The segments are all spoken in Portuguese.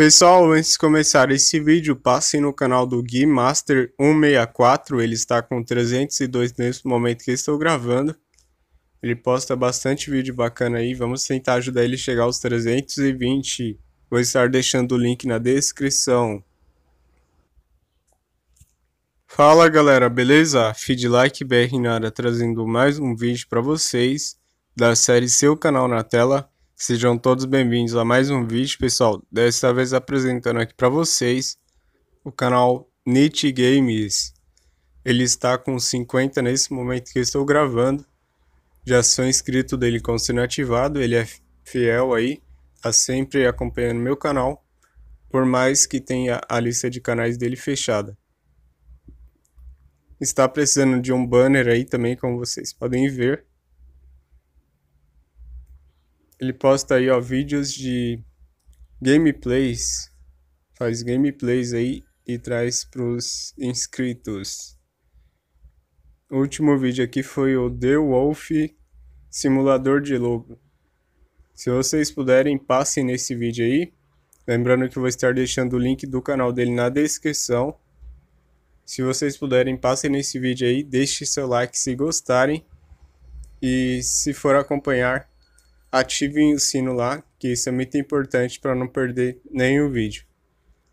Pessoal, antes de começar esse vídeo, passem no canal do Gui Master 164, ele está com 302 nesse momento que estou gravando. Ele posta bastante vídeo bacana aí, vamos tentar ajudar ele a chegar aos 320. Vou estar deixando o link na descrição. Fala galera, beleza? Feed Like BR Nara trazendo mais um vídeo para vocês da série Seu Canal na Tela. Sejam todos bem-vindos a mais um vídeo, pessoal. Desta vez apresentando aqui para vocês o canal Nietzsche Games. Ele está com 50 nesse momento que estou gravando. Já sou inscrito dele com o sino ativado, ele é fiel aí, está sempre acompanhando meu canal, por mais que tenha a lista de canais dele fechada. Está precisando de um banner aí também, como vocês podem ver ele posta aí, ó, vídeos de gameplays. Faz gameplays aí e traz para os inscritos. O último vídeo aqui foi o The Wolf Simulador de Lobo. Se vocês puderem, passem nesse vídeo aí. Lembrando que eu vou estar deixando o link do canal dele na descrição. Se vocês puderem, passem nesse vídeo aí, deixe seu like se gostarem. E se for acompanhar, Ative o sino lá, que isso é muito importante para não perder nenhum vídeo.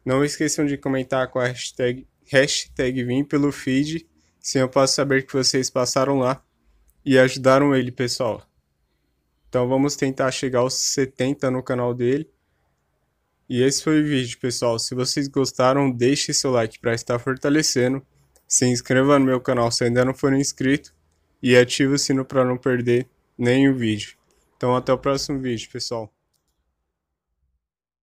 Não esqueçam de comentar com a hashtag, hashtag Vim pelo feed, assim eu posso saber que vocês passaram lá e ajudaram ele, pessoal. Então vamos tentar chegar aos 70 no canal dele. E esse foi o vídeo, pessoal. Se vocês gostaram, deixe seu like para estar fortalecendo. Se inscreva no meu canal se ainda não for inscrito. E ative o sino para não perder nenhum vídeo. Então até o próximo vídeo, pessoal.